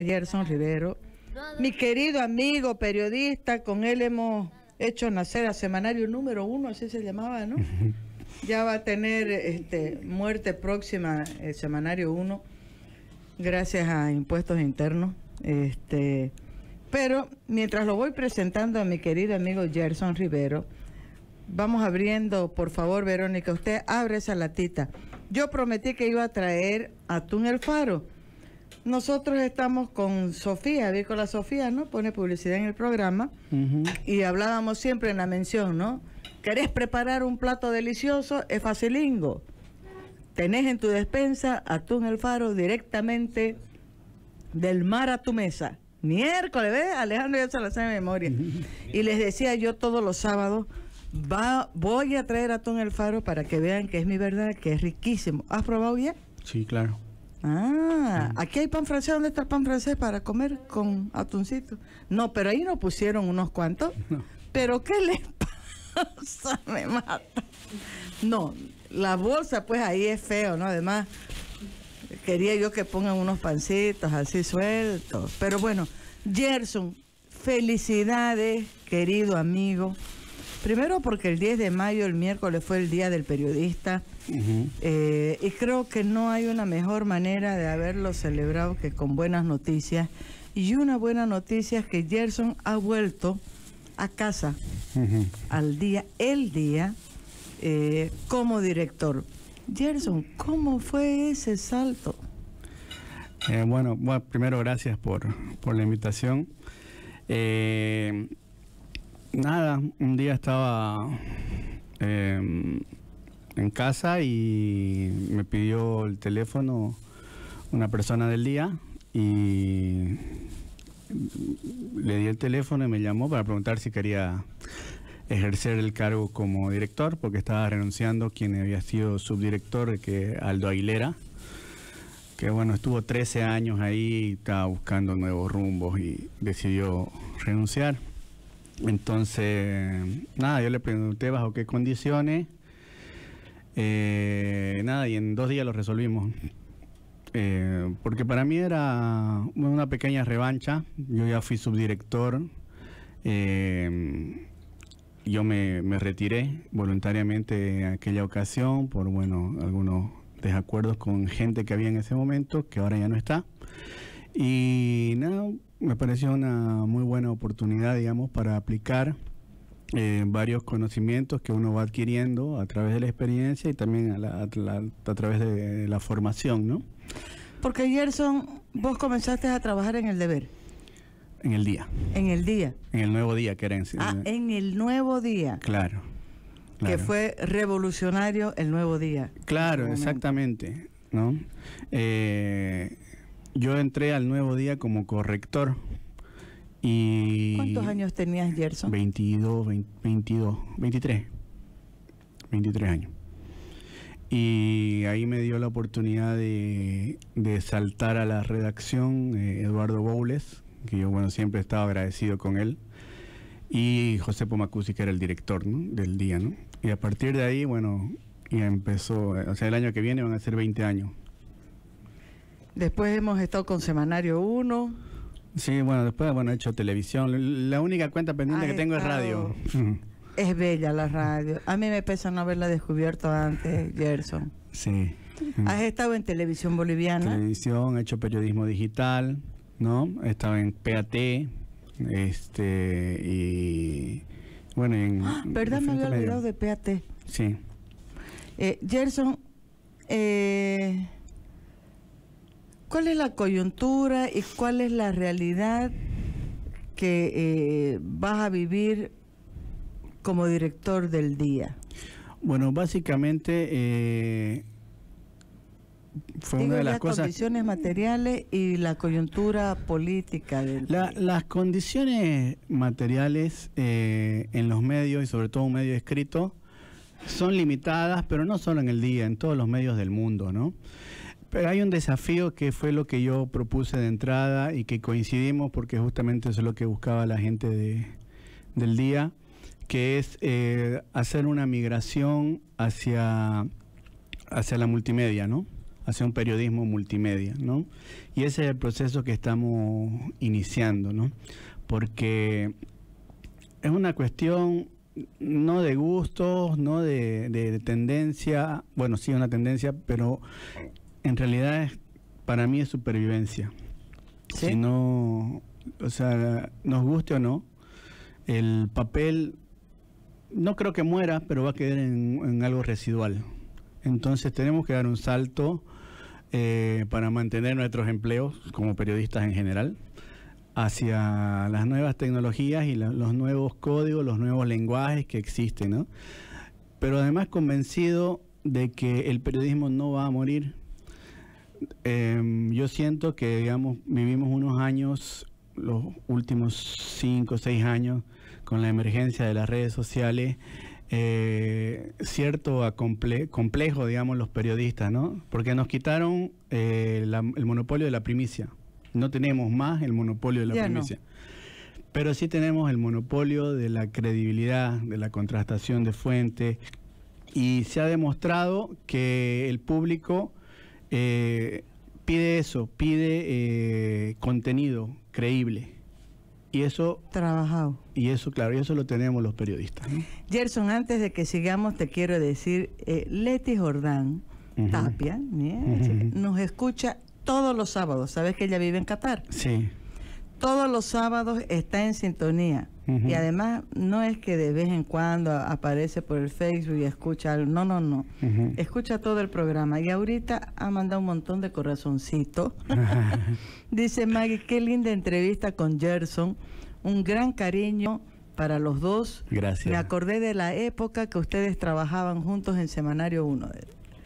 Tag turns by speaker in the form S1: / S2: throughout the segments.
S1: Gerson Rivero, mi querido amigo periodista, con él hemos hecho nacer a Semanario número uno, así se llamaba, ¿no? Ya va a tener este, muerte próxima el Semanario 1, gracias a impuestos internos. Este, pero mientras lo voy presentando a mi querido amigo Gerson Rivero, vamos abriendo, por favor, Verónica, usted abre esa latita. Yo prometí que iba a traer atún el faro nosotros estamos con Sofía, con la Sofía, ¿no? Pone publicidad en el programa y hablábamos siempre en la mención, ¿no? ¿Querés preparar un plato delicioso? Es facilingo. Tenés en tu despensa atún el faro directamente del mar a tu mesa. Miércoles, ¿ves? Alejandro ya se lo sabe de memoria. Y les decía yo todos los sábados, va, voy a traer atún el faro para que vean que es mi verdad, que es riquísimo. ¿Has probado ya? Sí, claro. Ah, aquí hay pan francés. ¿Dónde está el pan francés para comer con atuncito? No, pero ahí no pusieron unos cuantos. Pero ¿qué les pasa? Me mata. No, la bolsa pues ahí es feo, ¿no? Además, quería yo que pongan unos pancitos así sueltos. Pero bueno, Gerson, felicidades, querido amigo. Primero porque el 10 de mayo, el miércoles, fue el Día del Periodista eh, y creo que no hay una mejor manera de haberlo celebrado que con buenas noticias. Y una buena noticia es que Gerson ha vuelto a casa al día, el día, eh, como director. Gerson, ¿cómo fue ese salto?
S2: Eh, bueno, primero gracias por, por la invitación nada, un día estaba em, en casa y me pidió el teléfono una persona del día y le di el teléfono y me llamó para preguntar si quería ejercer el cargo como director porque estaba renunciando quien había sido subdirector, que Aldo Aguilera, que bueno, estuvo 13 años ahí, estaba buscando nuevos rumbos y decidió renunciar. Entonces, nada, yo le pregunté bajo qué condiciones. Eh, nada, y en dos días lo resolvimos. Eh, porque para mí era una pequeña revancha. Yo ya fui subdirector. Eh, yo me, me, retiré voluntariamente en aquella ocasión por bueno algunos desacuerdos con gente que había en ese momento, que ahora ya no está. Y nada, me pareció una muy buena oportunidad, digamos, para aplicar eh, varios conocimientos que uno va adquiriendo a través de la experiencia y también a, través de, la formación, ¿no?
S1: Porque Gerson, vos comenzaste a trabajar en el deber. En el día. En el día.
S2: En el nuevo día, que decir. en, Ah,
S1: en el nuevo día.
S2: Claro. claro. Que
S1: fue revolucionario el nuevo día. Claro, exactamente.
S2: ¿no? Eh, yo entré al nuevo día como corrector. Y ¿Cuántos años
S1: tenías, Gerson?
S2: 22, 22, 23. 23 años. Y ahí me dio la oportunidad de, saltar a la redacción eh, Eduardo Boules, que yo bueno siempre estaba agradecido con él, y José Pomacuzzi, que era el director del día. ¿no? Y a partir de ahí, bueno, y empezó, o sea, el año que viene van a ser 20 años
S1: Después hemos estado con Semanario 1. Sí, bueno, después
S2: bueno, he hecho televisión. La única cuenta pendiente que tengo es radio.
S1: Es bella la radio. A mí me pesa no haberla descubierto antes, Gerson. Sí. Has estado en televisión boliviana.
S2: Televisión, he hecho periodismo digital, ¿no? He estado en PAT, este, y bueno, en... ¡Ah! ¿Verdad? Me había olvidado de PAT. Sí.
S1: Eh, Gerson, eh... ¿Cuál es la coyuntura y cuál es la realidad que eh, vas a vivir como director del día?
S2: Bueno, básicamente eh, fue una de las, condiciones
S1: materiales y la coyuntura política. Del
S2: las condiciones materiales eh, en los medios y sobre todo un medio escrito son limitadas, pero no solo en el día, en todos los medios del mundo, ¿no? Pero hay un desafío que fue lo que yo propuse de entrada y que coincidimos porque justamente eso es lo que buscaba la gente del día, que es eh, hacer una migración hacia, hacia la multimedia, ¿no? Hacia un periodismo multimedia, ¿no? Y ese es el proceso que estamos iniciando, ¿no? Porque es una cuestión no de gustos, no de, tendencia, bueno, sí una tendencia, pero en realidad es, para mí es supervivencia. Si no, o sea, nos guste o no, el papel no creo que muera, pero va a quedar en, algo residual. Entonces tenemos que dar un salto eh, para mantener nuestros empleos como periodistas en general hacia las nuevas tecnologías y los nuevos códigos, los nuevos lenguajes que existen, ¿no? Pero además convencido de que el periodismo no va a morir, Em, yo siento que, vivimos unos años, los últimos cinco o seis años, con la emergencia de las redes sociales, eh, cierto a complejo, digamos, los periodistas, ¿no? Porque nos quitaron eh, el monopolio de la primicia. No tenemos más el monopolio de la primicia. Pero sí tenemos el monopolio de la credibilidad, de la contrastación de fuentes. Y se ha demostrado que el público eh, pide eso, pide eh, contenido creíble. Y eso... Trabajado. Y eso, claro, y eso lo tenemos los periodistas.
S1: Gerson, antes de que sigamos, te quiero decir, eh, Leti Jordán Tapia nos escucha todos los sábados. Sabes que ella vive en Qatar. Sí. Todos los sábados está en sintonía. Y además no es que de vez en cuando aparece por el Facebook y escucha algo, no, no, no, escucha todo el programa. Y ahorita ha mandado un montón de corazoncitos. Dice Maggie, qué linda entrevista con Gerson, un gran cariño para los dos. Gracias. Me acordé de la época que ustedes trabajaban juntos en Semanario 1.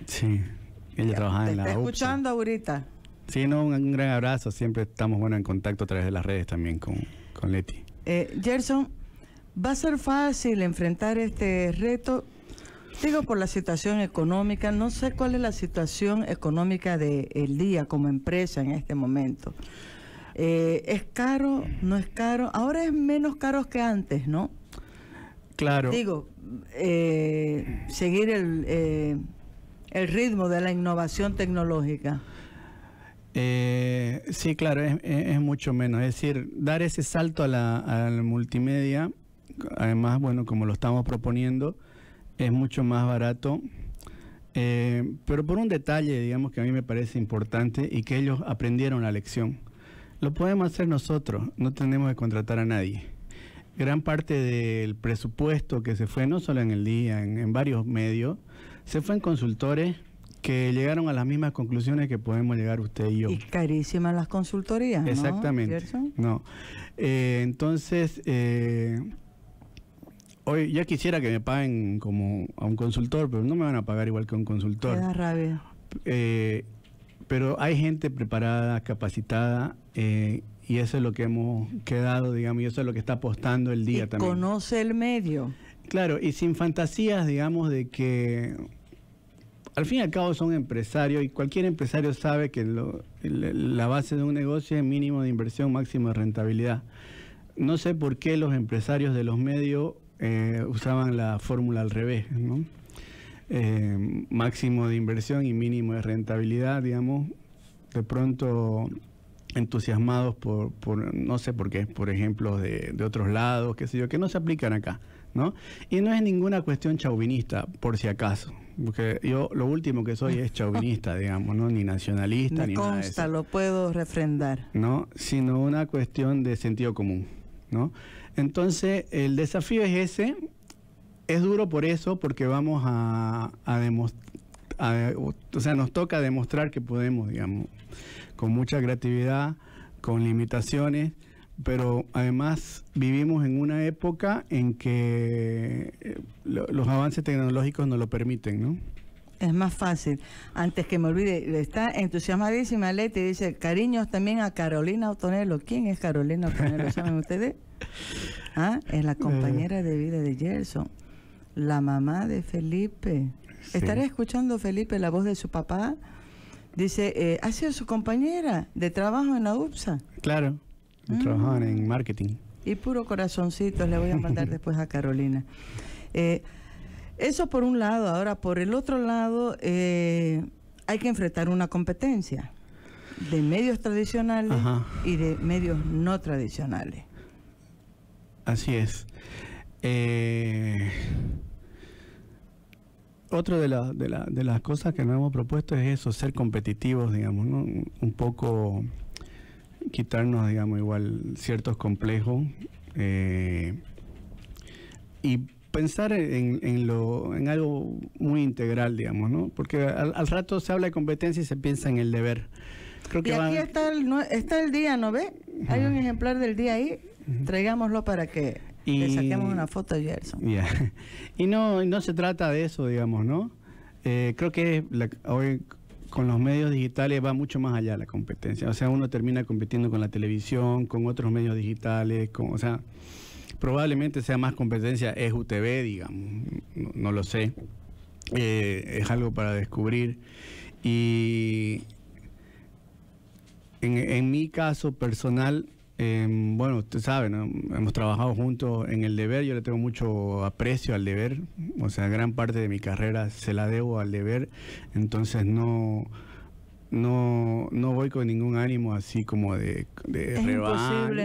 S2: Sí, ella trabajaba en la está
S1: escuchando ahorita?
S2: Sí, un, gran abrazo. Siempre estamos bueno en contacto a través de las redes también con, con Leti.
S1: Eh, Gerson, ¿va a ser fácil enfrentar este reto? Digo por la situación económica, no sé cuál es la situación económica del día como empresa en este momento. Eh, ¿Es caro? ¿No es caro? Ahora es menos caro que antes, ¿no? Claro. Digo, eh, seguir el, eh, el ritmo de la innovación tecnológica.
S2: Eh, sí, claro, es, mucho menos. Es decir, dar ese salto a la, multimedia, además, bueno, como lo estamos proponiendo, es mucho más barato. Eh, pero por un detalle, digamos, que a mí me parece importante y que ellos aprendieron la lección. Lo podemos hacer nosotros, no tenemos que contratar a nadie. Gran parte del presupuesto que se fue, no solo en el día, en varios medios, se fue en consultores que llegaron a las mismas conclusiones que podemos llegar usted y yo. Y carísimas las consultorías. Exactamente. No. Eh, entonces, eh, hoy ya quisiera que me paguen como a un consultor, pero no me van a pagar igual que a un consultor. Me rabia. Eh, pero hay gente preparada, capacitada eh, y eso es lo que hemos quedado, digamos, y eso es lo que está apostando el día también.
S1: Conoce el medio.
S2: Claro, y sin fantasías, digamos, de que al fin y al cabo son empresarios y cualquier empresario sabe que la base de un negocio es mínimo de inversión, máximo de rentabilidad. No sé por qué los empresarios de los medios eh, usaban la fórmula al revés, ¿no? Eh, máximo de inversión y mínimo de rentabilidad, digamos, de pronto entusiasmados por, no sé por qué, por ejemplo, de, otros lados, qué sé yo, que no se aplican acá, ¿no? Y no es ninguna cuestión chauvinista, por si acaso, porque yo lo último que soy es chauvinista, digamos, ¿no? Ni nacionalista, ni nada
S1: lo puedo refrendar.
S2: No, sino una cuestión de sentido común, ¿no? Entonces, el desafío es ese. Es duro por eso, porque vamos a, demostrar o sea, nos toca demostrar que podemos, digamos, con mucha creatividad, con limitaciones, pero además vivimos en una época en que eh, los avances tecnológicos nos lo permiten, ¿no?
S1: Es más fácil. Antes que me olvide, está entusiasmadísima Leti, dice, cariños también a Carolina Otonelo. ¿Quién es Carolina Otonelo? ¿Saben ustedes? Ah, es la compañera eh. de vida de Gerson, la mamá de Felipe. Estaré escuchando Felipe la voz de su papá. Dice, eh, ha sido su compañera de trabajo en la UPSA. Claro. Mm.
S2: en marketing.
S1: Y puro corazoncitos, le voy a mandar después a Carolina. Eh, eso por un lado, ahora por el otro lado, eh, hay que enfrentar una competencia de medios tradicionales y de medios no tradicionales.
S2: Así es. Eh, otro otra de, de, de, las cosas que nos hemos propuesto es eso, ser competitivos, digamos, un poco quitarnos, digamos, igual ciertos complejos eh, y pensar en, en, lo, en algo muy integral, digamos, ¿no? Porque al, rato se habla de competencia y se piensa en el deber. Creo que y aquí
S1: está, el, día, ¿no ve? Hay un ejemplar del día ahí, traigámoslo para que le saquemos una foto a Gerson.
S2: Y no, no se trata de eso, digamos, ¿no? Eh, creo que hoy con los medios digitales va mucho más allá la competencia. O sea, uno termina compitiendo con la televisión, con otros medios digitales, o sea, probablemente sea más competencia es UTV, digamos, no, lo sé. Eh, es algo para descubrir. Y en mi caso personal, Em, bueno, usted sabe, hemos trabajado juntos en el deber, yo le tengo mucho aprecio al deber, o sea, gran parte de mi carrera se la debo al deber, entonces no, no, no voy con ningún ánimo así como de, de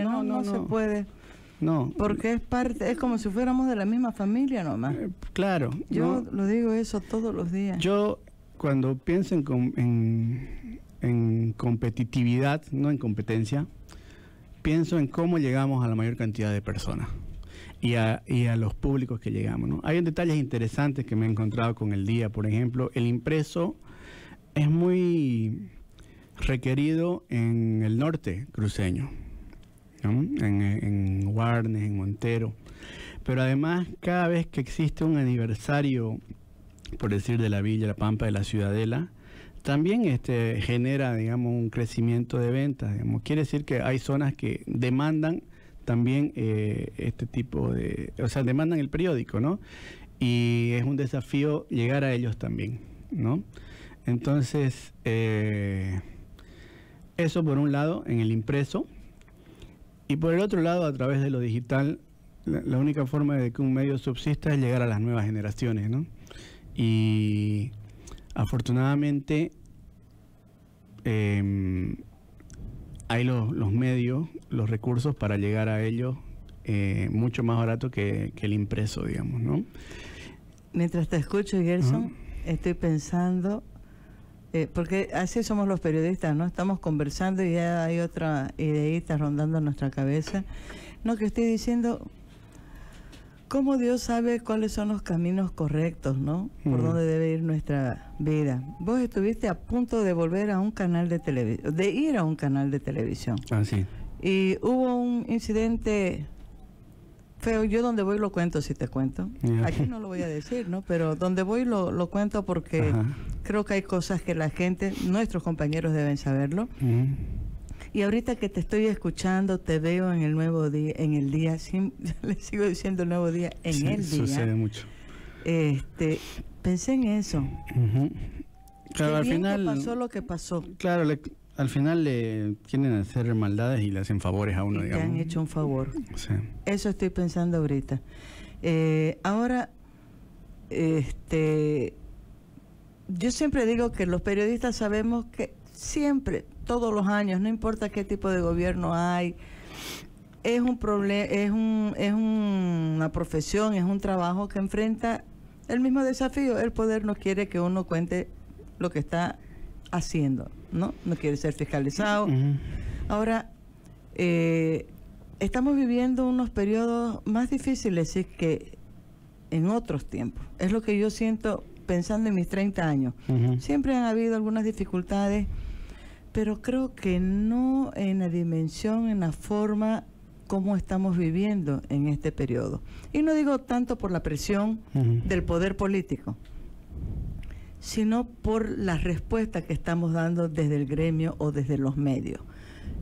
S2: no, no, se
S1: puede. No. Porque es parte, es como si fuéramos de la misma familia nomás. Eh, claro. Yo lo digo eso todos los días. Yo cuando pienso
S2: en, en competitividad, no en competencia, pienso en cómo llegamos a la mayor cantidad de personas y a, los públicos que llegamos. ¿no? Hay detalles interesantes que me he encontrado con el día, por ejemplo, el impreso es muy requerido en el norte cruceño, en, en Warnes, en Montero. Pero además, cada vez que existe un aniversario, por decir, de la Villa, la Pampa, de la Ciudadela, también este, genera, digamos, un crecimiento de ventas. Quiere decir que hay zonas que demandan también eh, este tipo de, o sea, demandan el periódico, ¿no? Y es un desafío llegar a ellos también, ¿no? Entonces, eh, eso por un lado en el impreso y por el otro lado a través de lo digital, la, la única forma de que un medio subsista es llegar a las nuevas generaciones, ¿no? Y Afortunadamente, em, hay los, medios, los recursos para llegar a ellos eh, mucho más barato que, el impreso, digamos, ¿no?
S1: Mientras te escucho, Gerson, estoy pensando, eh, porque así somos los periodistas, ¿no? Estamos conversando y ya hay otra ideita rondando nuestra cabeza. No, que estoy diciendo, cómo Dios sabe cuáles son los caminos correctos, ¿no? Por mm. dónde debe ir nuestra vida. Vos estuviste a punto de volver a un canal de televisión, de ir a un canal de televisión. Ah, sí. Y hubo un incidente feo. Yo donde voy lo cuento, si te cuento. Aquí no lo voy a decir, ¿no? Pero donde voy lo, cuento porque creo que hay cosas que la gente, nuestros compañeros deben saberlo. Mm. Y ahorita que te estoy escuchando, te veo en el nuevo día, en el día, le sigo diciendo el nuevo día, en el día. Sucede mucho. Este, pensé en eso.
S2: Claro, al final. pasó lo que pasó. Claro, al final le tienen quieren hacer maldades y le hacen favores a uno, y digamos. Le han
S1: hecho un favor. Eso estoy pensando ahorita. Eh, ahora, este, yo siempre digo que los periodistas sabemos que siempre, todos los años, no importa qué tipo de gobierno hay, es un problema, es un, es una profesión, es un trabajo que enfrenta el mismo desafío. El poder no quiere que uno cuente lo que está haciendo, ¿no? No quiere ser fiscalizado. Ahora, eh, estamos viviendo unos periodos más difíciles que en otros tiempos. Es lo que yo siento pensando en mis 30 años. Siempre han habido algunas dificultades pero creo que no en la dimensión, en la forma como estamos viviendo en este periodo. Y no digo tanto por la presión del poder político, sino por las respuestas que estamos dando desde el gremio o desde los medios.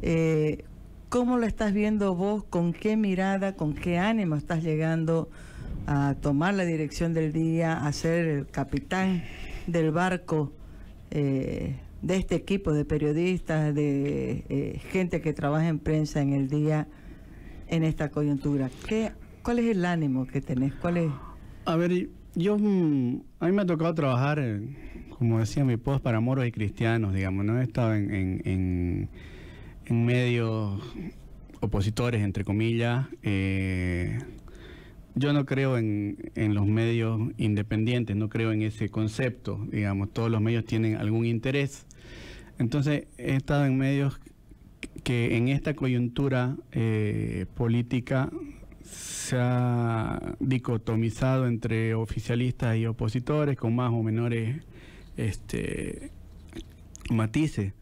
S1: Eh, ¿Cómo lo estás viendo vos? ¿Con qué mirada, con qué ánimo estás llegando a tomar la dirección del día, a ser el capitán del barco? Eh, de este equipo de periodistas, de eh, gente que trabaja en prensa en el día, en esta coyuntura? ¿Qué, ¿Cuál es el ánimo que tenés? ¿Cuál es?
S2: A ver, yo, mm, a mí me ha tocado trabajar, eh, como decía mi post, para moros y cristianos, digamos, ¿no? He estado en, medios opositores, entre comillas, eh, yo no creo en, en, los medios independientes, no creo en ese concepto, digamos, todos los medios tienen algún interés. Entonces, he estado en medios que en esta coyuntura eh, política se ha dicotomizado entre oficialistas y opositores con más o menores este, matices.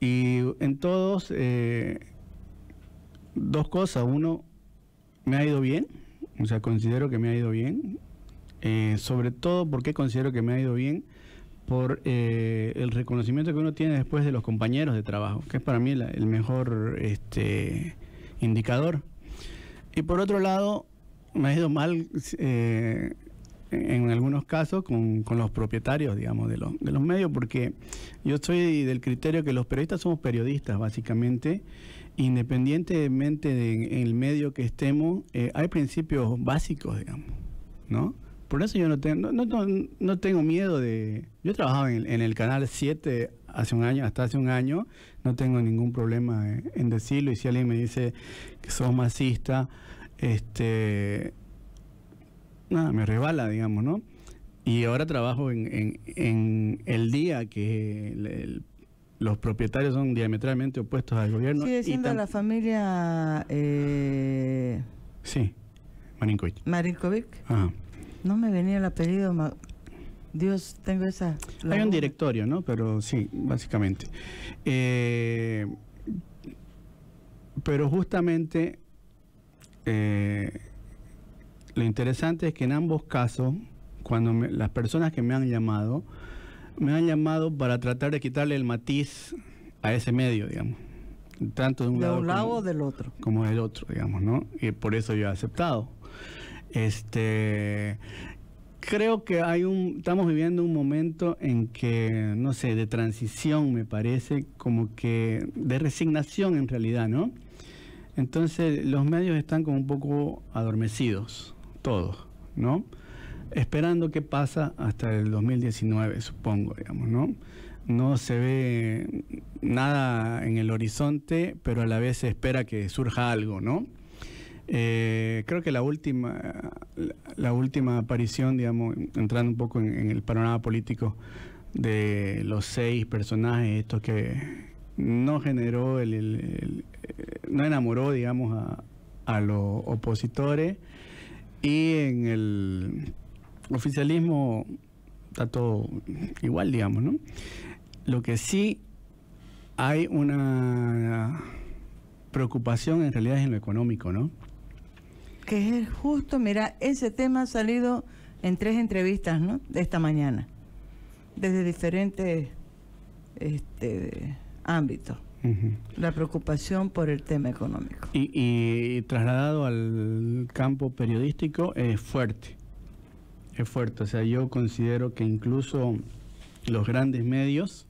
S2: Y en todos, eh, dos cosas. Uno, me ha ido bien o sea, considero que me ha ido bien. Eh, sobre todo porque considero que me ha ido bien por eh, el reconocimiento que uno tiene después de los compañeros de trabajo, que es para mí el mejor este, indicador. Y por otro lado, me ha ido mal eh, en algunos casos con, los propietarios, digamos, de los, de los medios, porque yo soy del criterio que los periodistas somos periodistas, básicamente, independientemente de, el medio que estemos, eh, hay principios básicos, digamos, ¿no? Por eso yo no tengo, no, tengo miedo de... Yo trabajaba en, el canal 7 hace un año, hasta hace un año, no tengo ningún problema en, decirlo, y si alguien me dice que soy masista, este... Nada, me rebala, digamos, ¿no? Y ahora trabajo en, el día que el los propietarios son diametralmente opuestos al gobierno. Sigue siendo la
S1: familia... Eh...
S2: Sí, Marinkovic.
S1: Marinkovic. Ajá. No me venía el apellido... Dios, tengo esa... Hay un
S2: directorio, ¿no? Pero sí, básicamente. Eh, pero justamente eh, lo interesante es que en ambos casos, cuando las personas que me han llamado, me han llamado para tratar de quitarle el matiz a ese medio, digamos. Tanto de un, lado, del otro. Como del otro, digamos, ¿no? Y por eso yo he aceptado. Este creo que hay un estamos viviendo un momento en que no sé, de transición me parece, como que de resignación en realidad, ¿no? Entonces, los medios están como un poco adormecidos todos, ¿no? esperando qué pasa hasta el 2019, supongo, digamos, ¿no? No se ve nada en el horizonte, pero a la vez se espera que surja algo, ¿no? Eh, creo que la última, la última aparición, digamos, entrando un poco en, el panorama político de los seis personajes, esto que no generó, el eh, no enamoró, digamos, a, a los opositores y en el oficialismo está todo igual, digamos, ¿no? Lo que sí hay una preocupación en realidad es en lo económico, ¿no?
S1: Que es justo, mira, ese tema ha salido en tres entrevistas, ¿no? De esta mañana, desde diferentes este, ámbitos. La preocupación por el tema económico.
S2: y trasladado al campo periodístico es fuerte es fuerte. O sea, yo considero que incluso los grandes medios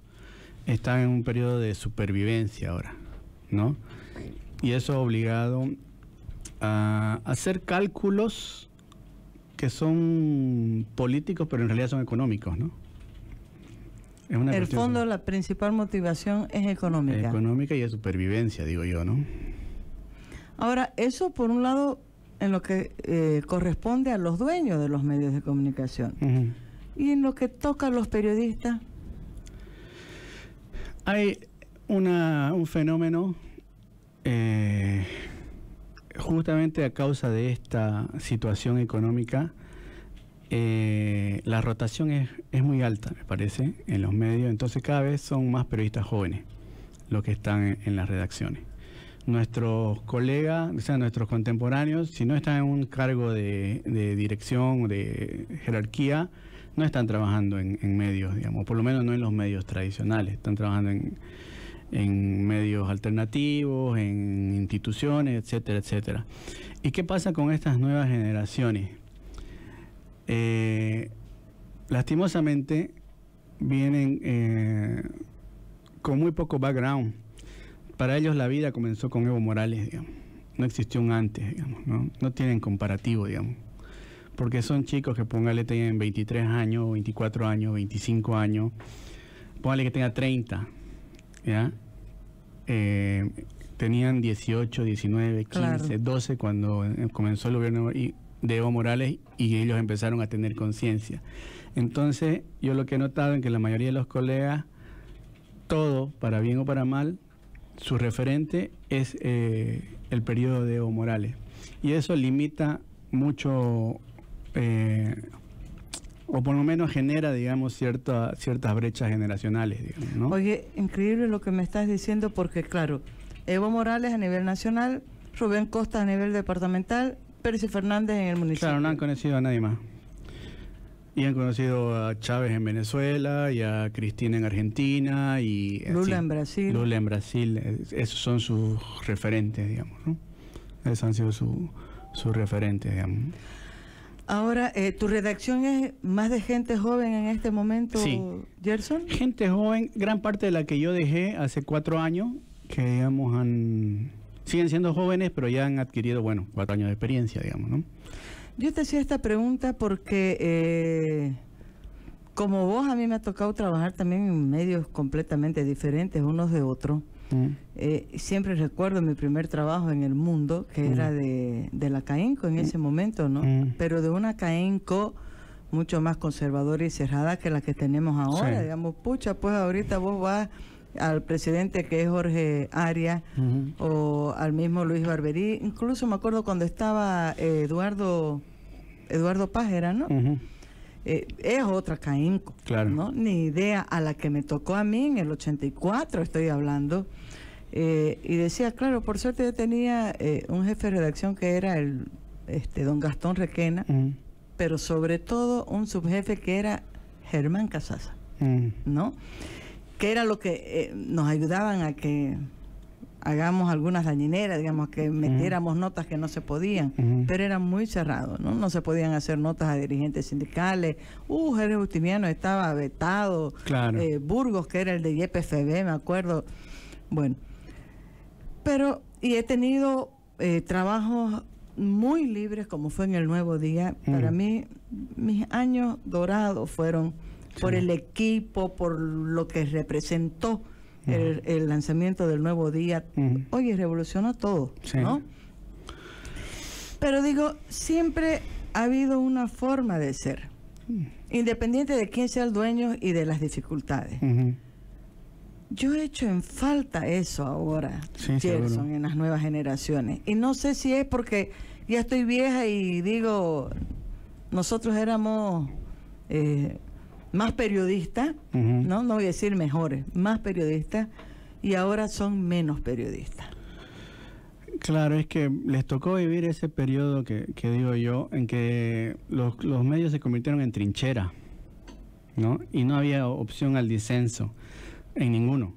S2: están en un periodo de supervivencia ahora, ¿no? Y eso ha obligado a hacer cálculos que son políticos, pero en realidad son económicos, ¿no? el fondo,
S1: la principal motivación es económica.
S2: Económica y de supervivencia, digo yo, ¿no?
S1: Ahora, eso por un lado en lo que eh, corresponde a los dueños de los medios de comunicación. Y en lo que toca a los periodistas. Hay una, un fenómeno eh,
S2: justamente a causa de esta situación económica. Eh, la rotación es, es, muy alta, me parece, en los medios. Entonces cada vez son más periodistas jóvenes los que están en las redacciones nuestros colegas, o nuestros contemporáneos, si no están en un cargo de, dirección de jerarquía, no están trabajando en, medios, digamos, por lo menos no en los medios tradicionales, están trabajando en, en medios alternativos, en instituciones, etcétera, etcétera. ¿Y qué pasa con estas nuevas generaciones? Eh, lastimosamente vienen eh, con muy poco background para ellos la vida comenzó con Evo Morales, digamos. No existió un antes, digamos, ¿no? No tienen comparativo, digamos. Porque son chicos que póngale tienen 23 años, 24 años, 25 años, póngale que tenga 30, ¿ya? Eh, tenían 18, 19, 15, 12 cuando eh, comenzó el gobierno de Evo Morales y ellos empezaron a tener conciencia. Entonces, yo lo que he notado es que la mayoría de los colegas, todo, para bien o para mal, su referente es eh, el periodo de Evo Morales. Y eso limita mucho, eh, o por lo menos genera, digamos, cierta, ciertas brechas generacionales.
S1: Oye, increíble lo que me estás diciendo, porque claro, Evo Morales a nivel nacional, Rubén Costa a nivel departamental, Pérez Fernández en el municipio. Claro,
S2: no han conocido a nadie más. Y han conocido a Chávez en Venezuela y a Cristina en Argentina y... Lula en Brasil. Lula en Brasil. Eh, esos son sus referentes, digamos, ¿no? Esos han sido sus su referentes, digamos.
S1: Ahora, eh, ¿tu redacción es más de gente joven en este momento, sí. Gerson? Gente joven,
S2: gran parte de la que yo dejé hace cuatro años, que digamos han... Siguen siendo jóvenes, pero ya han adquirido, bueno, cuatro años de experiencia, digamos, ¿no?
S1: Yo te hacía esta pregunta porque, eh, como vos, a mí me ha tocado trabajar también en medios completamente diferentes unos de otros. Mm. Eh, siempre recuerdo mi primer trabajo en el mundo, que mm. era de, la CAENCO en mm. ese momento, ¿no? Pero de una CAENCO mucho más conservadora y cerrada que la que tenemos ahora. Digamos, pucha, pues ahorita vos vas al presidente que es Jorge Arias o al mismo Luis Barberí. Incluso me acuerdo cuando estaba eh, Eduardo Eduardo Pájera, ¿no? Eh, es otra Caínco, claro. ¿no? Ni idea a la que me tocó a mí en el 84, estoy hablando. Eh, y decía, claro, por suerte yo tenía un jefe de redacción que era el este don Gastón Requena, pero sobre todo un subjefe que era Germán Casaza ¿no? que era lo que eh, nos ayudaban a que hagamos algunas dañineras, digamos, que metiéramos notas que no se podían, pero era muy cerrado, ¿no? No se podían hacer notas a dirigentes sindicales. Uh, Jerez Justiniano estaba vetado. Claro. Eh, Burgos, que era el de YPFB, me acuerdo. Bueno, pero, y he tenido eh, trabajos muy libres, como fue en el Nuevo Día. Para mí, mis años dorados fueron por el equipo, por lo que representó el, lanzamiento del nuevo día. Oye, revolucionó todo, ¿no? Pero digo, siempre ha habido una forma de ser, mm. independiente de quién sea el dueño y de las dificultades. Yo he hecho en falta eso ahora, en las nuevas generaciones. Y no sé si es porque ya estoy vieja y digo, nosotros éramos eh, más periodistas, ¿no? no voy a decir mejores, más periodistas, y ahora son menos periodistas.
S2: Claro, es que les tocó vivir ese periodo que, digo yo, en que los, medios se convirtieron en trinchera, ¿no? Y no había opción al disenso en ninguno.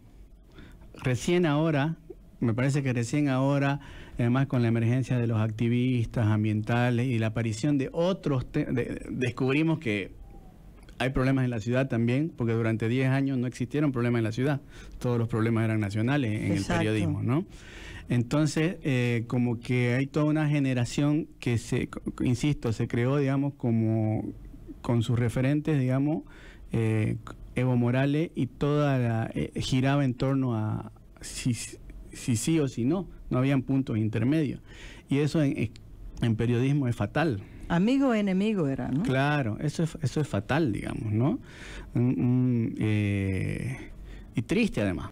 S2: Recién ahora, me parece que recién ahora, además con la emergencia de los activistas ambientales y la aparición de otros, descubrimos que hay problemas en la ciudad también, porque durante 10 años no existieron problemas en la ciudad. Todos los problemas eran nacionales en el periodismo, ¿no? Entonces, eh, como que hay toda una generación que se, insisto, se creó, digamos, como con sus referentes, digamos, eh, Evo Morales y toda la, eh, giraba en torno a si, sí o si no, no habían puntos intermedios. Y eso en, en periodismo es fatal,
S1: Amigo enemigo era, ¿no?
S2: Claro, eso es, eso es fatal, digamos, ¿no? Eh, y triste además.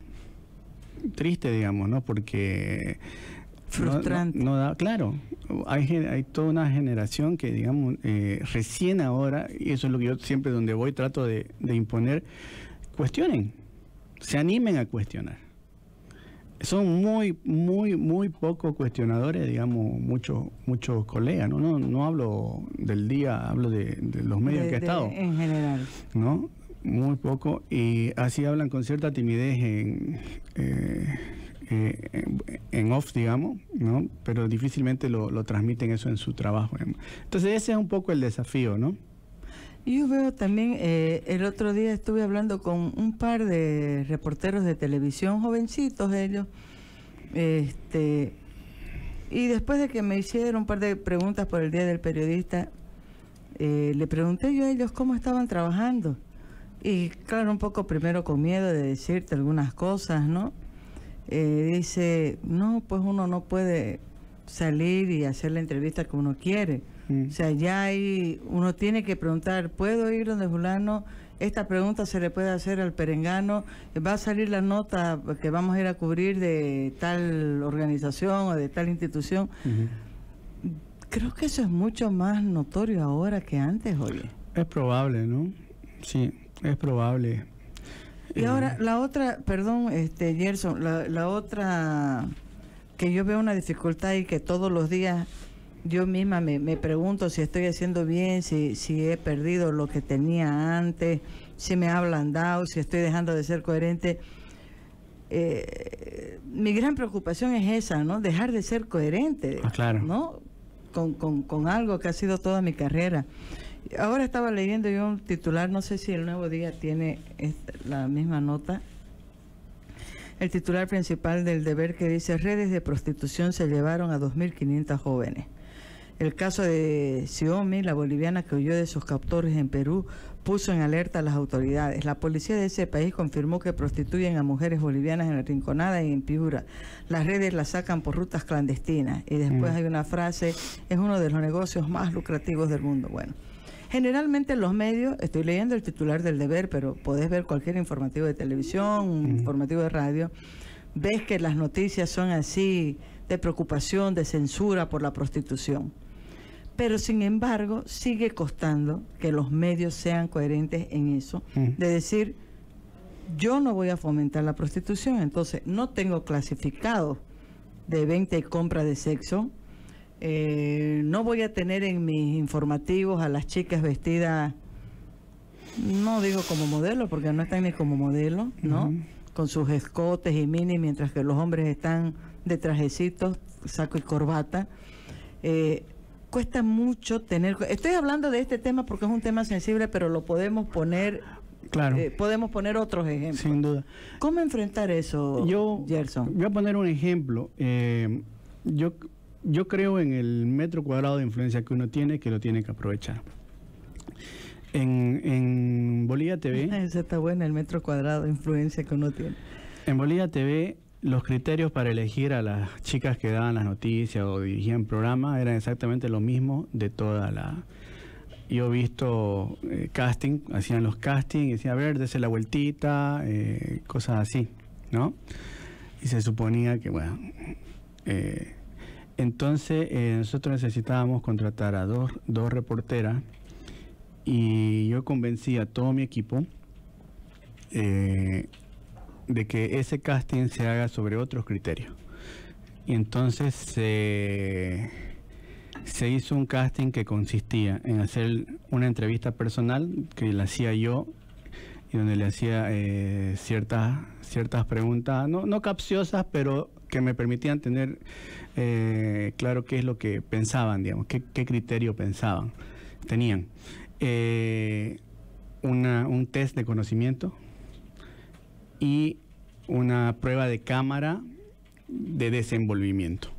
S2: Triste, digamos, ¿no? Porque... Frustrante. No, da, claro, hay, hay, toda una generación que, digamos, eh, recién ahora, y eso es lo que yo siempre donde voy trato de, de imponer, cuestionen, se animen a cuestionar son muy, muy, muy pocos cuestionadores, digamos, muchos muchos colegas, ¿no? ¿no? No hablo del día, hablo de, los medios que he estado.
S1: en general.
S2: ¿No? Muy poco. Y así hablan con cierta timidez en, eh, eh, en off, digamos, ¿no? Pero difícilmente lo, lo transmiten eso en su trabajo. Entonces ese es un poco el desafío, ¿no?
S1: Yo veo también, eh, el otro día estuve hablando con un par de reporteros de televisión, jovencitos ellos, este, y después de que me hicieron un par de preguntas por el Día del Periodista, eh, le pregunté yo a ellos cómo estaban trabajando. Y claro, un poco primero con miedo de decirte algunas cosas, ¿no? Eh, dice, no, pues uno no puede salir y hacer la entrevista como uno quiere Mm. O sea, ya hay, uno tiene que preguntar, ¿puedo ir donde fulano? Esta pregunta se le puede hacer al perengano. ¿Va a salir la nota que vamos a ir a cubrir de tal organización o de tal institución? Creo que eso es mucho más notorio ahora que antes, oye.
S2: Es probable, ¿no? Sí, es probable.
S1: Y eh. ahora, la otra, perdón, este, Gerson, la, la otra que yo veo una dificultad y que todos los días yo misma me, me, pregunto si estoy haciendo bien, si, si he perdido lo que tenía antes, si me ha ablandado, si estoy dejando de ser coherente. Eh, mi gran preocupación es esa, ¿no? Dejar de ser coherente, ah, claro. ¿no? Con, algo que ha sido toda mi carrera. Ahora estaba leyendo yo un titular, no sé si el Nuevo Día tiene este, la misma nota. El titular principal del deber que dice redes de prostitución se llevaron a 2.500 jóvenes. El caso de Xiome, la boliviana que huyó de sus captores en Perú, puso en alerta a las autoridades. La policía de ese país confirmó que prostituyen a mujeres bolivianas en la Rinconada y en Piura. Las redes las sacan por rutas clandestinas. Y después mm. hay una frase, es uno de los negocios más lucrativos del mundo. Bueno, generalmente los medios, estoy leyendo el titular del deber, pero podés ver cualquier informativo de televisión, mm. informativo de radio, ves que las noticias son así de preocupación, de censura por la prostitución pero sin embargo sigue costando que los medios sean coherentes en eso, mm. de decir, yo no voy a fomentar la prostitución, entonces no tengo clasificado de venta y compra de sexo, eh, no voy a tener en mis informativos a las chicas vestidas, no digo como modelo, porque no están ni como modelo, ¿no? Con sus escotes y mini, mientras que los hombres están de trajecitos, saco y corbata. Eh, cuesta mucho tener... Estoy hablando de este tema porque es un tema sensible, pero lo podemos poner... Claro. Eh, podemos poner otros ejemplos. Sin duda. ¿Cómo enfrentar eso,
S2: yo, Gerson? Voy a poner un ejemplo. Eh, yo, yo creo en el metro cuadrado de influencia que uno tiene, que lo tiene que aprovechar. En, en Bolivia TV...
S1: Esa está buena, el metro cuadrado de influencia que uno tiene.
S2: En Bolivia TV los criterios para elegir a las chicas que daban las noticias o dirigían programas eran exactamente lo mismo de toda la... Yo he visto eh, casting, hacían los castings, decían, a ver, dese la vueltita, eh, cosas así, ¿no? Y se suponía que, bueno... Eh, entonces nosotros necesitábamos contratar a dos, dos reporteras y yo convencí a todo mi equipo de que ese casting se haga sobre otros criterios. Y entonces se hizo un casting que consistía en hacer una entrevista personal que la hacía yo y donde le hacía eh, ciertas, ciertas preguntas, no, no capciosas, pero que me permitían tener eh, claro qué es lo que pensaban, digamos, qué, criterio pensaban, tenían. Eh, un test de conocimiento, y una prueba de cámara de desenvolvimiento.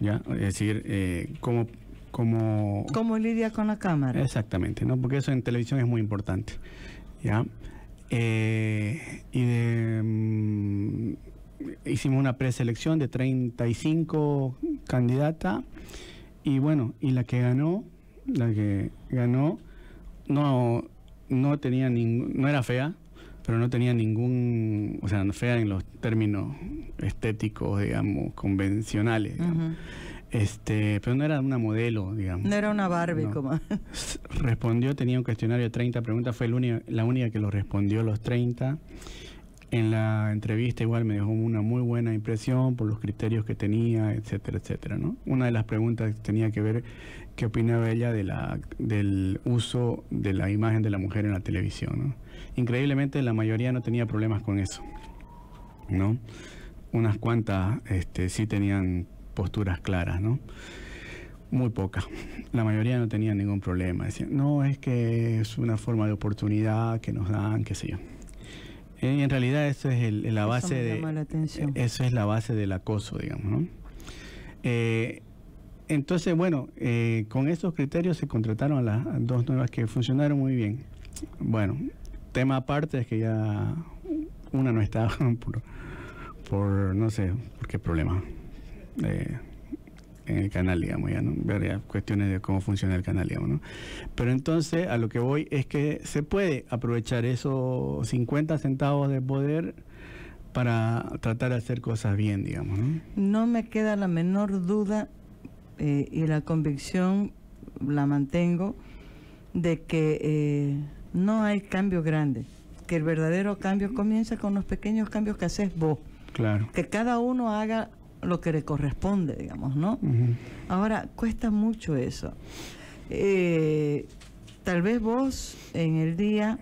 S2: ¿ya? Es decir, eh, como cómo, cómo... lidia con la cámara? Exactamente, ¿no? porque eso en televisión es muy importante. ¿ya? Eh, y mm, hicimos una preselección de 35 candidatas y bueno, y la que ganó, la que ganó, no, no tenía no era fea, pero no tenía ningún, o sea, fea en los términos estéticos, digamos, convencionales. Este, pero no era una modelo, digamos. No era una Barbie como. Respondió, tenía un cuestionario de 30 preguntas, fue la única que lo respondió los 30. En la entrevista igual me dejó una muy buena impresión por los criterios que tenía, etcétera, etcétera. ¿no? Una de las preguntas tenía que ver qué opinaba ella de la, del uso de la imagen de la mujer en la televisión. Increíblemente la mayoría no tenía problemas con eso. ¿no? Unas cuantas este, sí tenían posturas claras, ¿no? Muy pocas. La mayoría no tenía ningún problema. Decían, no, es que es una forma de oportunidad que nos dan, qué sé yo. En realidad eso es la base de eh, eso es la base del acoso, digamos, ¿no? Eh, entonces, bueno, eh, con esos criterios se contrataron a las dos nuevas que funcionaron muy bien. Bueno, tema aparte es que ya una no estaba por, no sé, por qué problema en el canal, digamos, ya, ¿no? vería cuestiones de cómo funciona el canal, digamos, ¿no? Pero entonces a lo que voy es que se puede aprovechar esos 50 centavos de poder para tratar de hacer cosas bien, digamos, ¿no?
S1: No me queda la menor duda eh, y la convicción la mantengo de que eh, no hay cambio grande, que el verdadero cambio comienza con los pequeños cambios que haces vos. Claro. Que cada uno haga lo que le corresponde, digamos, ¿no? Ahora, cuesta mucho eso. Eh, tal vez vos en el día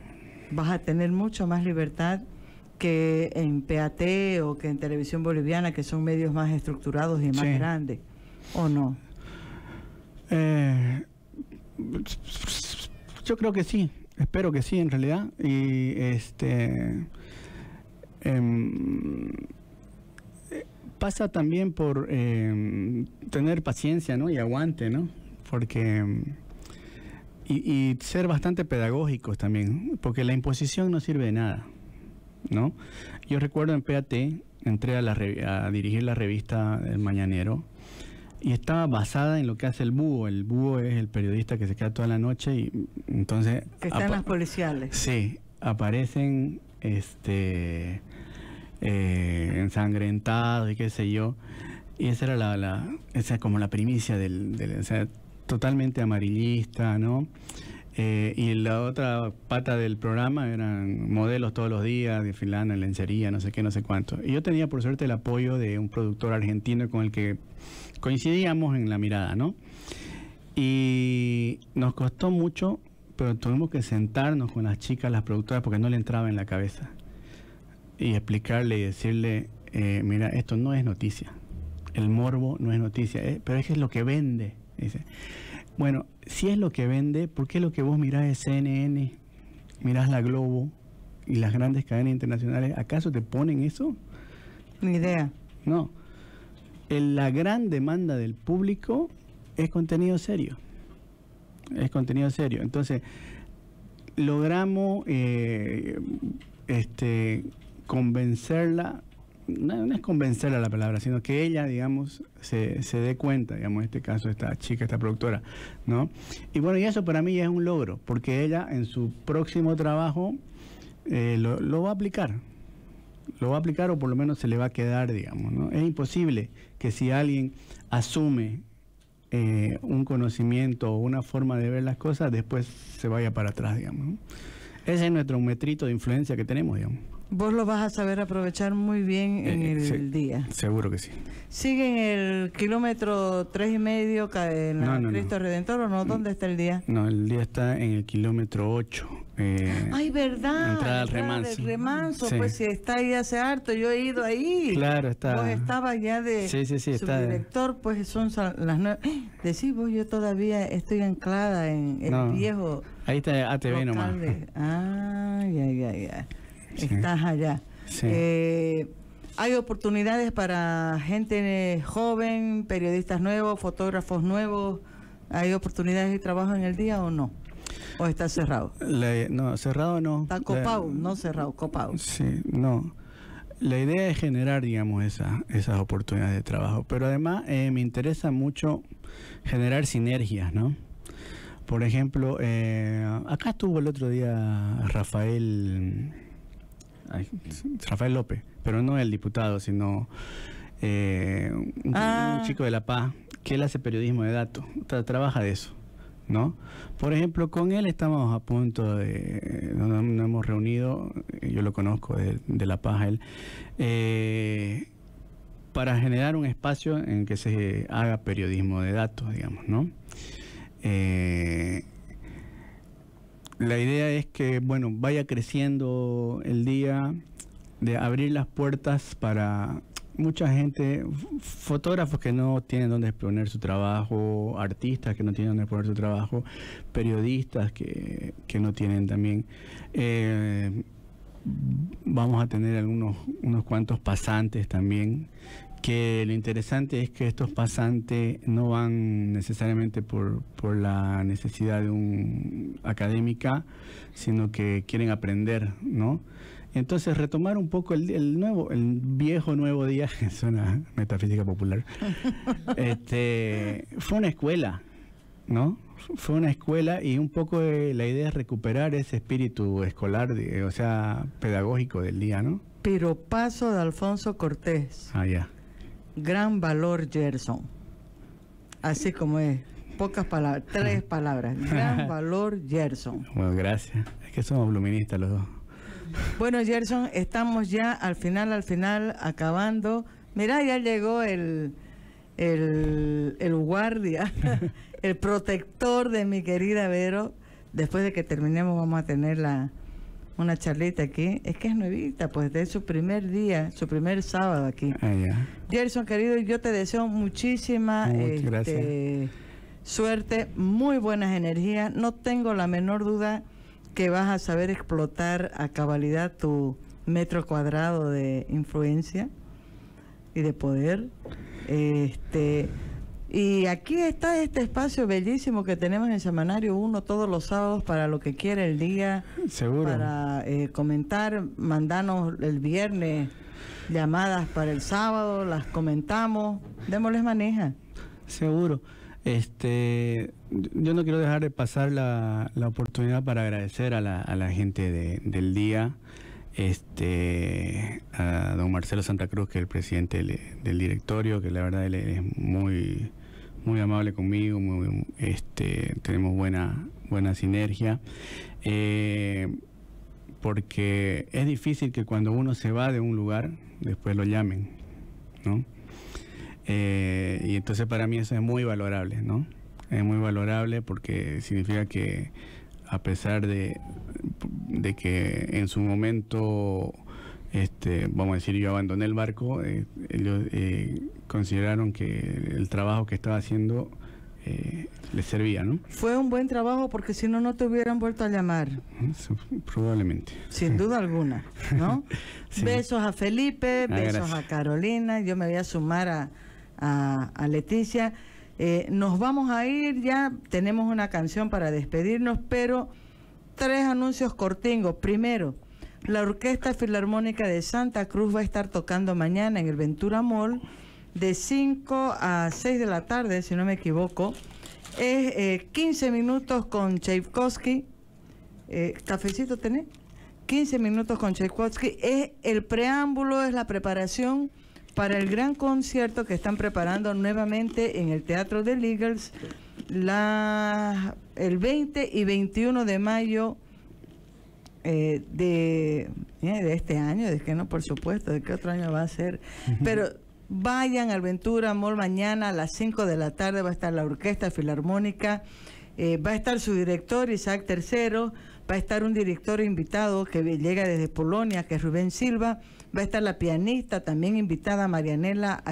S1: vas a tener mucho más libertad que en PAT o que en Televisión Boliviana, que son medios más estructurados y más grandes, ¿o no? Eh,
S2: yo creo que sí, espero que sí en realidad. Y este... Em, pasa también por em, tener paciencia ¿no? y aguante, ¿no? Porque. Em, y, ser bastante pedagógicos también, porque la imposición no sirve de nada, ¿no? Yo recuerdo en PAT, entré a, la, a dirigir la revista El Mañanero y estaba basada en lo que hace el búho. El búho es el periodista que se queda toda la noche y entonces... Que están las policiales. Sí, aparecen este eh, ensangrentado y qué sé yo. Y esa era la, la esa como la primicia del, del totalmente amarillista, ¿no? Eh, y la otra pata del programa eran modelos todos los días, de Finlandia, lencería, no sé qué, no sé cuánto. Y yo tenía por suerte el apoyo de un productor argentino con el que coincidíamos en la mirada, ¿no? Y nos costó mucho, pero tuvimos que sentarnos con las chicas, las productoras, porque no le entraba en la cabeza y explicarle y decirle, eh, mira, esto no es noticia. El morbo no es noticia, eh, pero es que es lo que vende. Dice. Bueno, si es lo que vende, ¿por qué lo que vos mirás es CNN, mirás la Globo y las grandes cadenas internacionales? ¿Acaso te ponen eso? Ni idea. No. la gran demanda del público es contenido serio. Es contenido serio. Entonces, logramos eh, este, convencerla, no, es convencerla la palabra, sino que ella, digamos, se, dé cuenta, digamos, en este caso, esta chica, esta productora, ¿no? Y bueno, y eso para mí es un logro, porque ella en su próximo trabajo eh, lo, va a aplicar, lo va a aplicar o por lo menos se le va a quedar, digamos. ¿no? Es imposible que si alguien asume eh, un conocimiento o una forma de ver las cosas, después se vaya para atrás, digamos. Ese es nuestro metrito de influencia que tenemos, digamos.
S1: Vos lo vas a saber aprovechar muy bien eh, en eh, el día. Seguro que sí. ¿Sigue en el kilómetro tres y medio en Cristo Redentor o no? ¿Dónde está el día?
S2: No, el día está en el kilómetro 8. Eh,
S1: ay, ¿verdad? Entrada al remanso. El remanso, pues si está ahí hace harto, yo he ido ahí. Claro, está. Vos estabas ya de sí, sí, sí, subdirector, pues son las nueve. Decís vos, yo todavía estoy anclada en el viejo.
S2: Ahí está ATV nomás.
S1: Ay, ya, ya ay estás allá. Eh, hay oportunidades para gente joven, periodistas nuevos, fotógrafos nuevos. ¿Hay oportunidades de trabajo en el día o no? ¿O está cerrado?
S2: no, cerrado no. Está copado,
S1: no cerrado, copado.
S2: Sí, no. La idea es generar, digamos, esa, esas oportunidades de trabajo. Pero además eh, me interesa mucho generar sinergias, ¿no? Por ejemplo, eh, acá estuvo el otro día Rafael Rafael López, pero no el diputado, sino eh, un, ah. chico de La Paz, que él hace periodismo de datos, trabaja de eso. ¿no? Por ejemplo, con él estamos a punto de, nos, hemos reunido, yo lo conozco de, La Paz, él, eh, para generar un espacio en que se haga periodismo de datos, digamos, ¿no? Eh, la idea es que, bueno, vaya creciendo el día de abrir las puertas para mucha gente, fotógrafos que no tienen dónde exponer su trabajo, artistas que no tienen dónde exponer su trabajo, periodistas que, no tienen también. Eh, vamos a tener algunos unos cuantos pasantes también que lo interesante es que estos pasantes no van necesariamente por, la necesidad de un académica, sino que quieren aprender, ¿no? Entonces, retomar un poco el, nuevo, el viejo nuevo día, suena metafísica popular, este, fue una escuela, ¿no? Fue una escuela y un poco eh, la idea es recuperar ese espíritu escolar, o sea, pedagógico del día, ¿no?
S1: Pero paso de Alfonso Cortés. Ah, ya gran valor Gerson. Así como es, pocas palabras, tres palabras, gran valor Gerson.
S2: Bueno, gracias. Es que somos bluministas los dos.
S1: Bueno, Gerson, estamos ya al final, al final, acabando. Mirá, ya llegó el, el, el guardia, el protector de mi querida Vero. Después de que terminemos vamos a tener la, una charlita aquí. Es que es nuevita, pues de su primer día, su primer sábado aquí. Ah, Gerson, querido, yo te deseo muchísima este, suerte, muy buenas energías. No tengo la menor duda que vas a saber explotar a cabalidad tu metro cuadrado de influencia y de poder. Este y aquí está este espacio bellísimo que tenemos en Semanario 1 todos los sábados para lo que quiera el día. Seguro. Para eh, comentar, mandanos el viernes llamadas para el sábado, las comentamos, démosles maneja.
S2: Seguro. Este, yo no quiero dejar de pasar la, oportunidad para agradecer a la, gente del día, este, a don Marcelo Santa Cruz, que es el presidente del, directorio, que la verdad él es muy muy amable conmigo, este, tenemos buena, buena sinergia. Eh, porque es difícil que cuando uno se va de un lugar, después lo llamen, ¿no? Eh, y entonces para mí eso es muy valorable, ¿no? Es muy valorable porque significa que a pesar de, de que en su momento este, vamos a decir, yo abandoné el barco, eh, ellos eh, consideraron que el trabajo que estaba haciendo eh, les servía, ¿no? Fue
S1: un buen trabajo porque si no, no te hubieran vuelto a llamar. probablemente. Sin duda alguna, Besos a Felipe, ah, besos a Carolina, yo me voy a sumar a Leticia. nos vamos a ir ya, tenemos una canción para despedirnos, pero tres anuncios cortingos. Primero, la Orquesta Filarmónica de Santa Cruz va a estar tocando mañana en el Ventura Mall de 5 a 6 de la tarde, si no me equivoco. Es 15 eh, minutos con Tchaikovsky. Eh, ¿Cafecito tenés? 15 minutos con Tchaikovsky. Es el preámbulo, es la preparación para el gran concierto que están preparando nuevamente en el Teatro de Eagles el 20 y 21 de mayo eh, de, eh, de este año, de que no, por supuesto, de qué otro año va a ser. Pero vayan al Ventura Mall mañana a las 5 de la tarde, va a estar la Orquesta Filarmónica, eh, va a estar su director Isaac Tercero, va a estar un director invitado que llega desde Polonia, que es Rubén Silva, va a estar la pianista también invitada Marianela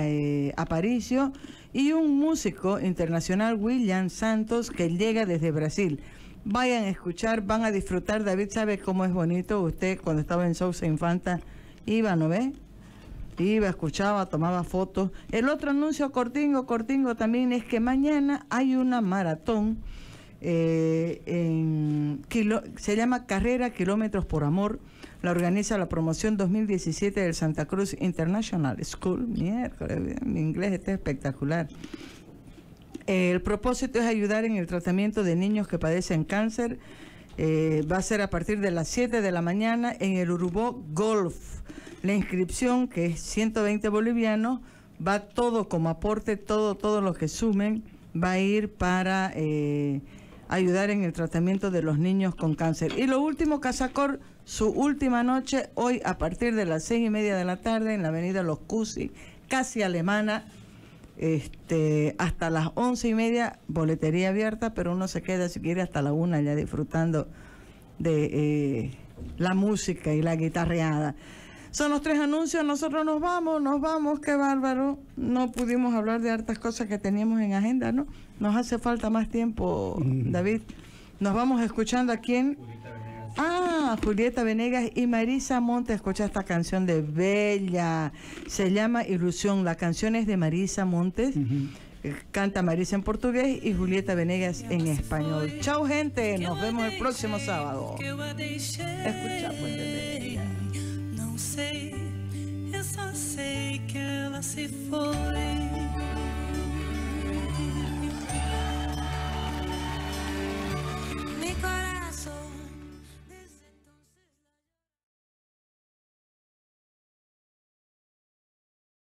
S1: Aparicio y un músico internacional William Santos que llega desde Brasil. Vayan a escuchar, van a disfrutar. David sabe cómo es bonito. Usted cuando estaba en Sousa Infanta iba, ¿no ve? Iba, escuchaba, tomaba fotos. El otro anuncio, Cortingo, Cortingo también, es que mañana hay una maratón. Eh, en se llama Carrera Kilómetros por Amor, la organiza la promoción 2017 del Santa Cruz International School. Miércoles, mi inglés está espectacular el propósito es ayudar en el tratamiento de niños que padecen cáncer. Eh, va a ser a partir de las 7 de la mañana en el Urubó Golf. La inscripción, que es 120 bolivianos, va todo como aporte, todo, todos los que sumen, va a ir para eh, ayudar en el tratamiento de los niños con cáncer. Y lo último, Casacor, su última noche, hoy a partir de las 6 y media de la tarde en la avenida Los Cusi, casi alemana, este, hasta las once y media, boletería abierta, pero uno se queda si quiere hasta la una ya disfrutando de eh, la música y la guitarreada. Son los tres anuncios, nosotros nos vamos, nos vamos, qué bárbaro. No pudimos hablar de hartas cosas que teníamos en agenda, ¿no? Nos hace falta más tiempo, David. Nos vamos escuchando a quién. Ah, Julieta Venegas y Marisa Montes, Escucha esta canción de Bella. Se llama Ilusión. La canción es de Marisa Montes. Eh, canta Marisa en portugués y Julieta Venegas en español. Chao, gente. Nos vemos el próximo sábado. Escucha, pues, No sé, que